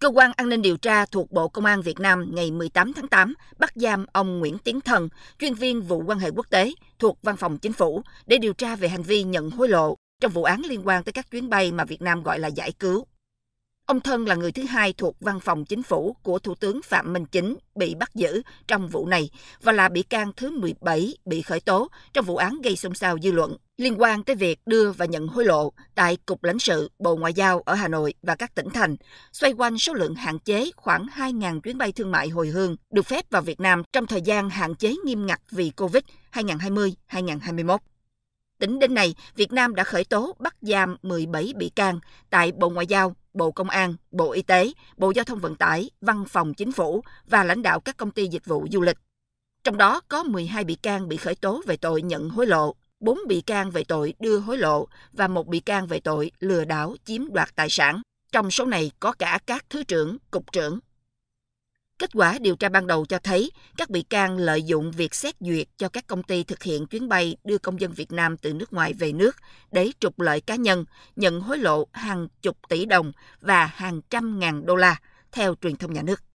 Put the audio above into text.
Cơ quan an ninh điều tra thuộc Bộ Công an Việt Nam ngày 18 tháng 8 bắt giam ông Nguyễn Tiến Thần, chuyên viên vụ quan hệ quốc tế thuộc Văn phòng Chính phủ để điều tra về hành vi nhận hối lộ trong vụ án liên quan tới các chuyến bay mà Việt Nam gọi là giải cứu. Ông Thân là người thứ hai thuộc văn phòng chính phủ của Thủ tướng Phạm Minh Chính bị bắt giữ trong vụ này và là bị can thứ 17 bị khởi tố trong vụ án gây xôn xao dư luận liên quan tới việc đưa và nhận hối lộ tại Cục lãnh sự Bộ Ngoại giao ở Hà Nội và các tỉnh thành, xoay quanh số lượng hạn chế khoảng 2.000 chuyến bay thương mại hồi hương được phép vào Việt Nam trong thời gian hạn chế nghiêm ngặt vì COVID 2020-2021. Tính đến nay, Việt Nam đã khởi tố bắt giam 17 bị can tại Bộ Ngoại giao, Bộ Công an, Bộ Y tế, Bộ Giao thông Vận tải, Văn phòng Chính phủ và lãnh đạo các công ty dịch vụ du lịch. Trong đó có 12 bị can bị khởi tố về tội nhận hối lộ, 4 bị can về tội đưa hối lộ và một bị can về tội lừa đảo chiếm đoạt tài sản. Trong số này có cả các thứ trưởng, cục trưởng, Kết quả điều tra ban đầu cho thấy các bị can lợi dụng việc xét duyệt cho các công ty thực hiện chuyến bay đưa công dân Việt Nam từ nước ngoài về nước để trục lợi cá nhân, nhận hối lộ hàng chục tỷ đồng và hàng trăm ngàn đô la, theo truyền thông nhà nước.